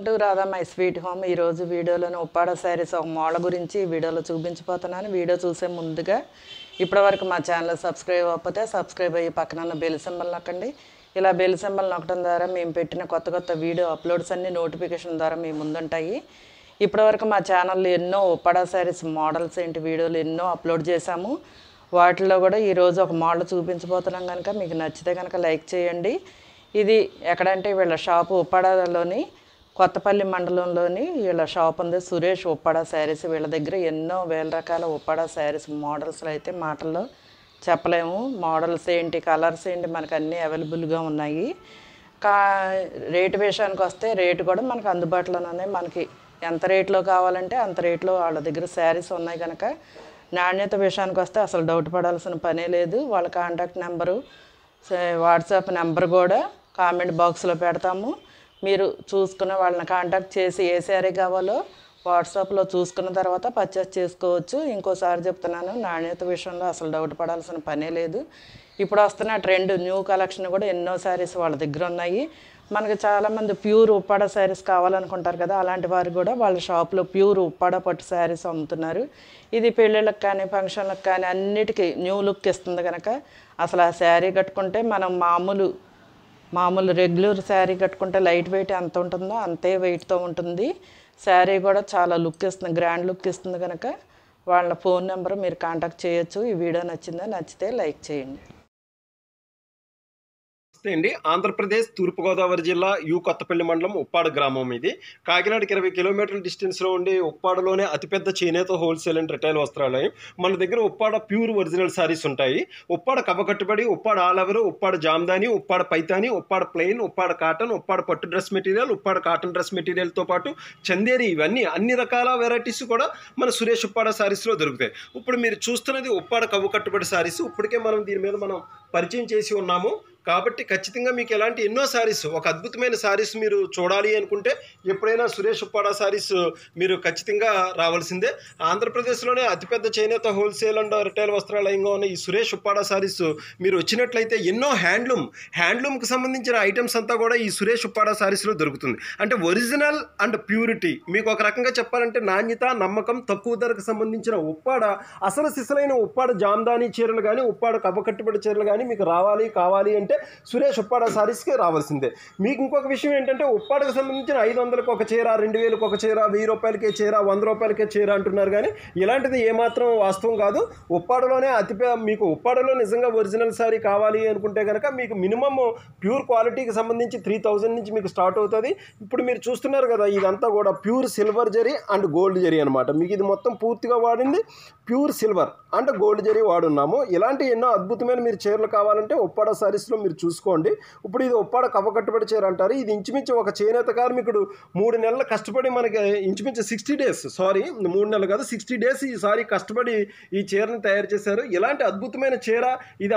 అంటూ Radha my sweet home ఈరోజు వీడియోలోని ఉప్పాడ శారీస్ ఒక మోడల్ గురించి వీడియోలో చూపించిపోతున్నాను వీడియో చూసే ముందుగా ఇప్పటివరకు మా ఛానల్ సబ్స్క్రైబ్ అవ్వకపోతే సబ్స్క్రైబ్ అయ్యి పక్కన ఉన్న బెల్ సింబల్ నొక్కండి ఇలా బెల్ సింబల్ నొక్కడం ద్వారా మేము పెట్టిన కొత్త కొత్త వీడియో అప్లోడ్స్ అన్ని నోటిఫికేషన్ ద్వారా మీ ముందుంటాయి ఇప్పటివరకు మా ఛానల్లో ఎన్నో ఉప్పాడ శారీస్ మోడల్స్ ఏంటి వీడియోలు ఎన్నో అప్లోడ్ చేశాము వాటిలో కూడా ఈరోజు ఒక మోడల్ చూపించబోతున్నాం కనుక మీకు నచ్చితే కనుక లైక్ చేయండి ఇది ఎక్కడంటే వీళ్ళ షాపు ఉప్పాడలోని కొత్తపల్లి మండలంలోని వీళ్ళ షాప్ ఉంది సురేష్ ఉప్పాడా శారీస్ వీళ్ళ దగ్గర ఎన్నో వేల రకాల ఉప్పాడా శారీస్ మోడల్స్లో అయితే మాటల్లో చెప్పలేము మోడల్స్ ఏంటి కలర్స్ ఏంటి మనకు అన్నీ అవైలబుల్గా ఉన్నాయి కా రేటు విషయానికి వస్తే రేటు కూడా మనకు అందుబాటులోనే మనకి ఎంత రేట్లో కావాలంటే అంత రేట్లో వాళ్ళ దగ్గర శారీస్ ఉన్నాయి కనుక నాణ్యత విషయానికి వస్తే అసలు డౌట్ పడాల్సిన పనే లేదు వాళ్ళ కాంటాక్ట్ నెంబరు వాట్సాప్ నెంబర్ కూడా కామెంట్ బాక్స్లో పెడతాము మీరు చూసుకున్న వాళ్ళని కాంటాక్ట్ చేసి ఏ శారీ కావాలో వాట్సాప్లో చూసుకున్న తర్వాత పర్చేస్ చేసుకోవచ్చు ఇంకోసారి చెప్తున్నాను నాణ్యత విషయంలో అసలు డౌట్ పడాల్సిన పనే లేదు ఇప్పుడు వస్తున్న ట్రెండ్ న్యూ కలెక్షన్ కూడా ఎన్నో శారీస్ వాళ్ళ దగ్గర ఉన్నాయి మనకు చాలామంది ప్యూర్ ఉప్పాడ శారీస్ కావాలనుకుంటారు కదా అలాంటి వారు కూడా వాళ్ళ షాప్లో ప్యూర్ ఉప్పాడ పట్టు శారీస్ అమ్ముతున్నారు ఇది పెళ్ళిళ్ళకి కానీ ఫంక్షన్లకు కానీ అన్నిటికీ న్యూ లుక్ ఇస్తుంది కనుక అసలు ఆ శారీ కట్టుకుంటే మనం మామూలు మామూలు రెగ్యులర్ శారీ కట్టుకుంటే లైట్ వెయిట్ ఎంత ఉంటుందో అంతే వెయిట్తో ఉంటుంది శారీ కూడా చాలా లుక్ ఇస్తుంది గ్రాండ్ లుక్ ఇస్తుంది కనుక వాళ్ళ ఫోన్ నెంబర్ మీరు కాంటాక్ట్ చేయొచ్చు ఈ వీడియో నచ్చిందా నచ్చితే లైక్ చేయండి నమస్తే అండి ఆంధ్రప్రదేశ్ తూర్పుగోదావరి జిల్లా యు కొత్తపల్లి మండలం ఉప్పాడ గ్రామం ఇది కాకినాడకి ఇరవై కిలోమీటర్ల డిస్టెన్స్లో ఉండి ఉప్పాడలోనే అతిపెద్ద చేనేత హోల్సేల్ అండ్ రిటైల్ వస్త్రాలయం మన దగ్గర ఉప్పాడ ప్యూర్ ఒరిజినల్ శారీస్ ఉంటాయి ఉప్పాడ కబకట్టుబడి ఉప్పాడ ఆలవరు ఉప్పాడ జామ్దాని ఉప్పాడ పైతాని ఉప్పాడ ప్లెయిన్ ఉప్పాడ కాటన్ ఉప్పాడ పట్టు dress material Uppada cotton dress మెటీరియల్తో పాటు చందేరి ఇవన్నీ అన్ని రకాల వెరైటీస్ కూడా మన సురేష్ ఉప్పాడ శారీస్లో దొరుకుతాయి ఇప్పుడు మీరు చూస్తున్నది ఉప్పాడ కవ్వు కట్టుబడి శారీస్ ఇప్పటికే మనం దీని మీద మనం పరిచయం చేసి ఉన్నాము కాబట్టి ఖచ్చితంగా మీకు ఎలాంటి ఎన్నో శారీస్ ఒక అద్భుతమైన శారీస్ మీరు చూడాలి అనుకుంటే ఎప్పుడైనా సురేష్ ఉప్పాడా శారీస్ మీరు ఖచ్చితంగా రావాల్సిందే ఆంధ్రప్రదేశ్లోనే అతిపెద్ద చేనేత హోల్సేల్ అండ్ రిటైల్ వస్త్రాలయంగా ఉన్న ఈ సురేష్ ఉప్పాడా శారీస్ మీరు వచ్చినట్లయితే ఎన్నో హ్యాండ్లూమ్ హ్యాండ్లూమ్కి సంబంధించిన ఐటమ్స్ అంతా కూడా ఈ సురేష్ ఉప్పాడా శారీస్లో దొరుకుతుంది అంటే ఒరిజినల్ అండ్ ప్యూరిటీ మీకు ఒక రకంగా చెప్పాలంటే నాణ్యత నమ్మకం తక్కువ ధరకు సంబంధించిన ఉప్పాడ అసలు సిసలైన ఉప్పాడ జామ్దాని చీరలు కానీ ఉప్పాడ కబకట్టుబడి చీరలు కానీ మీకు రావాలి కావాలి అంటే ఏంటంటే సురేష్ ఉప్పాడ సారీస్కి రావాల్సిందే మీకు ఇంకొక విషయం ఏంటంటే ఉప్పాడకు సంబంధించిన ఐదు వందలకు ఒక చీర రెండు వేలకు ఒక చీర వెయ్యి రూపాయలకే చీర వంద రూపాయలకే చీర అంటున్నారు కానీ ఇలాంటిది ఏమాత్రం వాస్తవం కాదు ఉప్పాడలోనే అతి మీకు ఉప్పాడలో నిజంగా ఒరిజినల్ శారీ కావాలి అనుకుంటే కనుక మీకు మినిమమ్ ప్యూర్ క్వాలిటీకి సంబంధించి త్రీ థౌజండ్ నుంచి మీకు స్టార్ట్ అవుతుంది ఇప్పుడు మీరు చూస్తున్నారు కదా ఇదంతా కూడా ప్యూర్ సిల్వర్ జరీ అండ్ గోల్డ్ జరీ అనమాట మీకు ఇది మొత్తం పూర్తిగా వాడింది ప్యూర్ సిల్వర్ అండ్ గోల్డ్ జరీ వాడున్నాము ఇలాంటి ఎన్నో అద్భుతమైన మీరు చీరలు కావాలంటే ఉప్పాడ సారీస్లో మీరు చూసుకోండి ఇప్పుడు ఇది ఉప్పాడ కవ్వ కట్టుబడి చీర అంటారు ఇది ఇంచుమించు ఒక చేనేత కార్మికుడు మూడు నెలలు కష్టపడి మనకి ఇంచుమించు సిక్స్టీ డేస్ సారీ మూడు నెలలు కాదు సిక్స్టీ డేస్ ఈసారి కష్టపడి ఈ చీరని తయారు చేశారు ఇలాంటి అద్భుతమైన చీర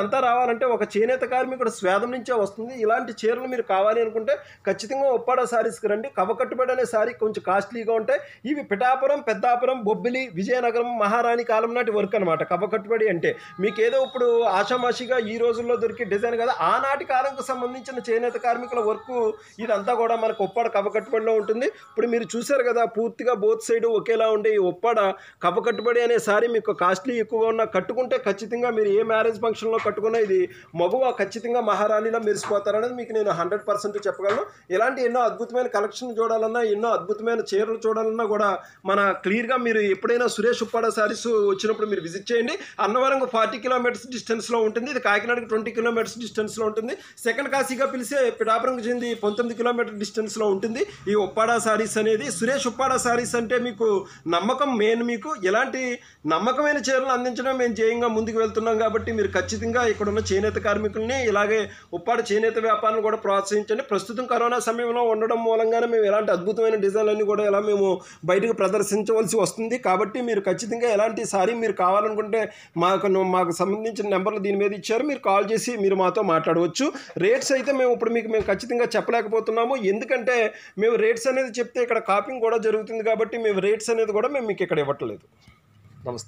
అంతా రావాలంటే ఒక చేనేత కార్మికుడు స్వేదం నుంచే వస్తుంది ఇలాంటి చీరలు మీరు కావాలి అనుకుంటే ఖచ్చితంగా ఉప్పాడ సారీస్కి రండి కవ కట్టుబడి అనే సారీ కొంచెం కాస్ట్లీగా ఉంటాయి ఇవి పిఠాపురం పెద్దాపురం బొబ్బిలి విజయనగరం మహారాణి కాలం నాటి వర్క్ అనమాట కవ కట్టుబడి అంటే మీకు ఏదో ఇప్పుడు ఆషామాషిగా ఈ రోజుల్లో దొరికే డిజైన్ కదా ఆ ఆనాటి కాలంకు సంబంధించిన చేనేత కార్మికుల వర్క్ ఇదంతా కూడా మనకు ఒప్పాడ కపకట్టుబడిలో ఉంటుంది ఇప్పుడు మీరు చూశారు కదా పూర్తిగా బోత్ సైడ్ ఒకేలా ఉండే ఈ ఒప్పాడ కపకట్టుబడి అనే సారీ మీకు కాస్ట్లీ ఎక్కువగా ఉన్న కట్టుకుంటే ఖచ్చితంగా మీరు ఏ మ్యారేజ్ ఫంక్షన్లో కట్టుకున్నా ఇది మగువ ఖచ్చితంగా మహారాణిలో మెరిసిపోతారనేది మీకు నేను హండ్రెడ్ పర్సెంట్ చెప్పగలను ఇలాంటి ఎన్నో అద్భుతమైన కలెక్షన్ చూడాలన్నా ఎన్నో అద్భుతమైన చీరలు చూడాలన్నా కూడా మన క్లియర్గా మీరు ఎప్పుడైనా సురేష్ ఉప్పాడ శారీస్ వచ్చినప్పుడు మీరు విజిట్ చేయండి అన్నవరం ఫార్టీ కిలోమీటర్స్ డిస్టెన్స్లో ఉంటుంది ఇది కాకినాడకి ట్వంటీ కిలోమీటర్స్ డిస్టెన్స్లో డిస్టెన్స్లో ఉంటుంది సెకండ్ కాశీగా పిలిచే పిఠాపురంకి చెంది పంతొమ్మిది కిలోమీటర్ డిస్టెన్స్లో ఉంటుంది ఈ ఉప్పాడా శారీస్ అనేది సురేష్ ఉప్పాడా శారీస్ అంటే మీకు నమ్మకం మెయిన్ మీకు ఎలాంటి నమ్మకమైన చీరలు అందించడం మేము జయంగా ముందుకు వెళ్తున్నాం కాబట్టి మీరు ఖచ్చితంగా ఇక్కడ ఉన్న చేనేత కార్మికుల్ని ఇలాగే ఉప్పాడ చేనేత వ్యాపారాలను కూడా ప్రోత్సహించండి ప్రస్తుతం కరోనా సమయంలో ఉండడం మూలంగానే మేము ఎలాంటి అద్భుతమైన డిజైన్లన్నీ కూడా ఎలా మేము బయటకు ప్రదర్శించవలసి వస్తుంది కాబట్టి మీరు ఖచ్చితంగా ఎలాంటి సారీ మీరు కావాలనుకుంటే మాకు మాకు సంబంధించిన నెంబర్లు దీని మీద ఇచ్చారు మీరు కాల్ చేసి మీరు మాతో మాట్లాడు అడగవచ్చు రేట్స్ అయితే మేము ఇప్పుడు మీకు మేము ఖచ్చితంగా చెప్పలేకపోతున్నాము ఎందుకంటే మేము రేట్స్ అనేది చెప్తే ఇక్కడ కాపింగ్ కూడా జరుగుతుంది కాబట్టి మేము రేట్స్ అనేది కూడా మేము మీకు ఇక్కడ ఇవ్వట్లేదు నమస్తే